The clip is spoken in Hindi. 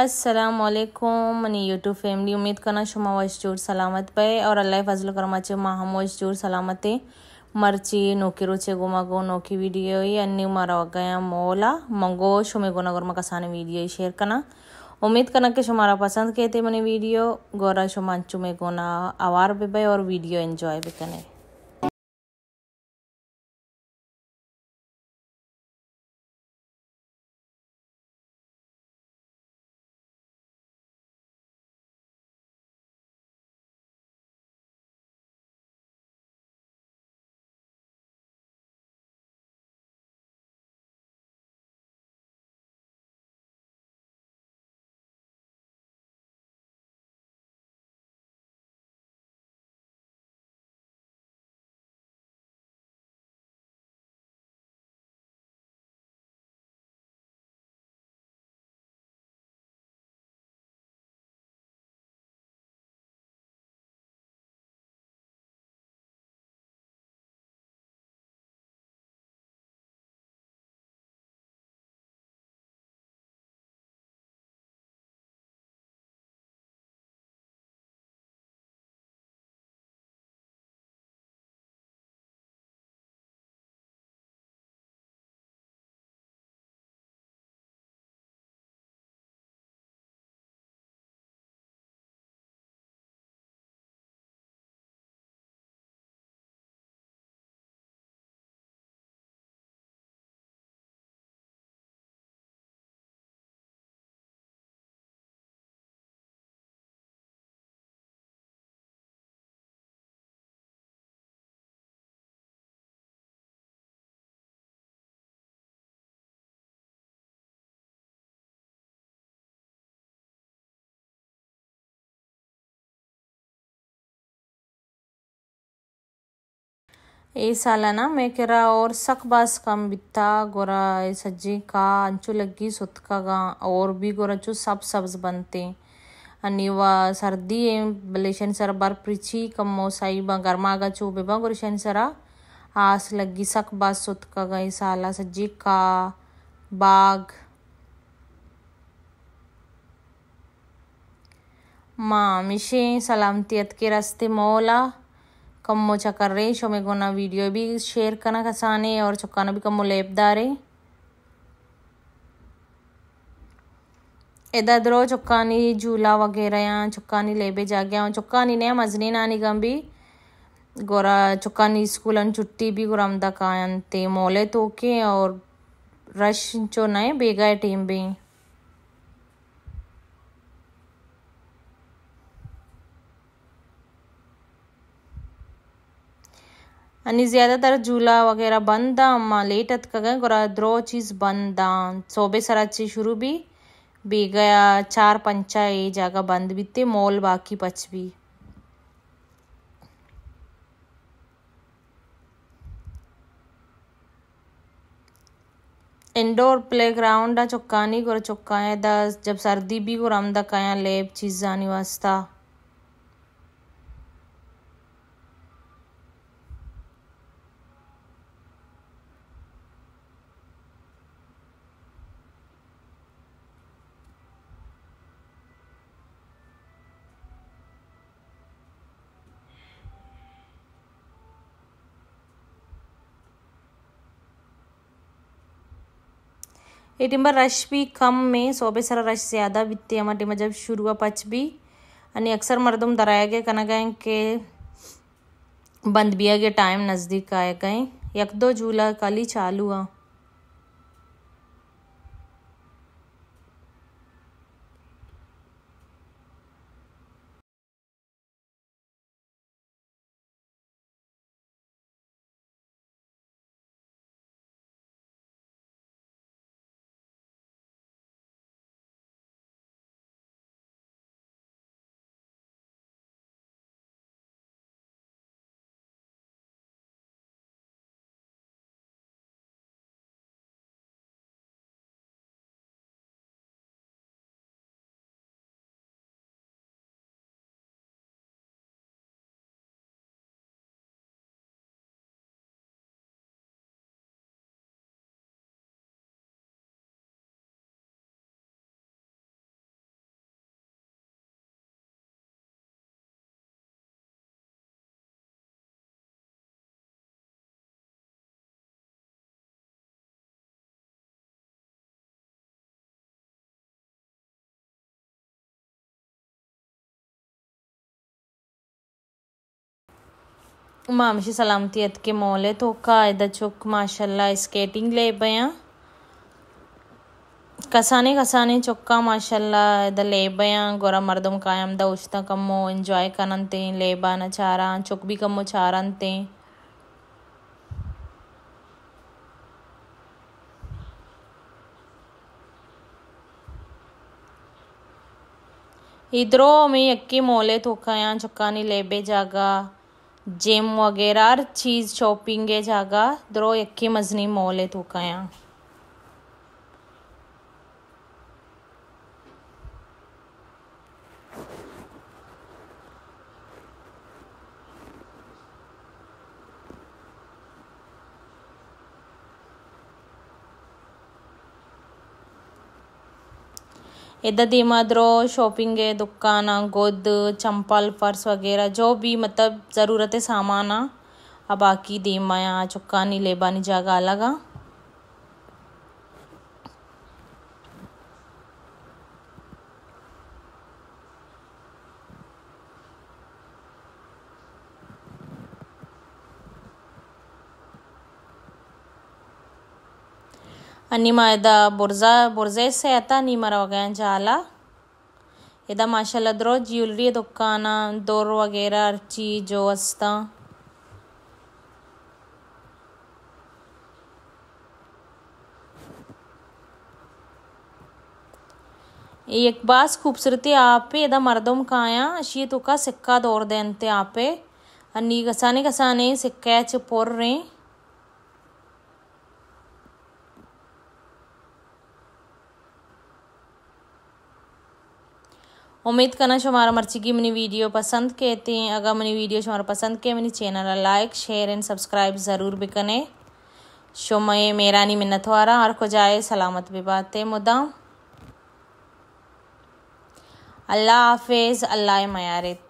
असलकुम मनी यूट्यूब फैमिली उम्मीद करना शुमा वशजूर सलामत पे और अल्लाह फजल करमा चे माहम वशजूर सलामते मर्ची नोकी रुचे गो नोकी वीडियो ही अन्नी मारा गया मोला मंगो शुमे गुना गुरमा कसाने वीडियो शेयर करना उम्मीद करना कि शुमारा पसंद कहते मनी वीडियो गोरा शुमान चुमे गोना आवार भी पे और वीडियो इन्जॉय भी करें ये सालाना मेकेरा और बास कम बिता गोरा ये सज्जी का अंचू लगी सुतका गा और भी गोरा चू सब सब्ज बनते अनिवा सर्दी ए बलेशन सर बार प्रिची कम्मो साई बा गर्मा गा चू बेबा गोरशन सरा आस लगी सकबास सुतका गा ये साला सज्जी का बाग माँ मिशे सलामती के रास्ते मौला कमो चकर रे सो मे गुना वीडियो भी शेयर करना है और चुकाना भी कमो लेपदा रे इधरों चुकानी झूला वगैरह या चुकानी लेबे जा गया चुकानी ने मजनी नानी कम भी गोरा चुकानी स्कूल छुट्टी भी गोरा अमदा का मोले तो के और रश चो नए बेगा टीम भी यानी ज़्यादातर झूला वगैरह बंद अम्मा लेट अतकग और द्रो चीज़ बंद सोबे सराची शुरू भी भी गया चार पंचा ये जगह बंद थे मॉल बाकी पच भी इंडोर प्ले ग्राउंड चुका है दस जब सर्दी भी और आमदा काया लेब चीज़ानी वास्ता ये टिंबर रश भी कम में सोबे सर रश ज़्यादा वित्तीय हमारे टिंबर जब शुरू हुआ पच भी अने अक्सर मरदम दराया गया कना गए के बंद आ गया टाइम नज़दीक आए गए एक दो झूला कल ही चालू हुआ सलामती अत के मोले तो कायदा चुक माशाल्लाह स्केटिंग ले बया कसाने कसाने चुक्का माशाल्लाह इधर ले बया गोरा मर्दम कायम दा उछता कमो एंजॉय करन ते ले बाना चारा चुक भी कमो चारन ते इधरों में अक्की मोले तो यहाँ नहीं लेबे जागा जेम वगैरह हर चीज़ शॉपिंगे जागा द्रो यक्की मजनी मॉल है तो यहाँ इधर मादरो शॉपिंग है दुकान गोद चंपल पर्स वगैरह जो भी मतलब ज़रूरत सामान आ बाकी दीमाया चुक्का नी लेबानी जगह अलग आ ನಿಮ್ಮದ ಬುರ್ಜಾ ಬುರ್ಜೆಸೆ ಆತ मर ವಗೈರह जाला यदा माशा द्रो ज्वेलरी दुकान दोर वगैरह हर चीज जो अस्ता एक बास खूबसूरती आप पे इदा मर्दों का अशी तो का सिक्का दौर देनते आप पे घसाने घसाने सिक्के च पोर रहे उम्मीद करना हमारा मर्ची की मनी वीडियो पसंद कहते हैं अगर मनी वीडियो हमारा पसंद के money channel like share and subscribe ज़रूर भी करें शोमय मेरानी मिन्नत वारा और खुजाए सलामत भी बातें मुदा अल्लाह हाफिज़ अल्लाह मयारित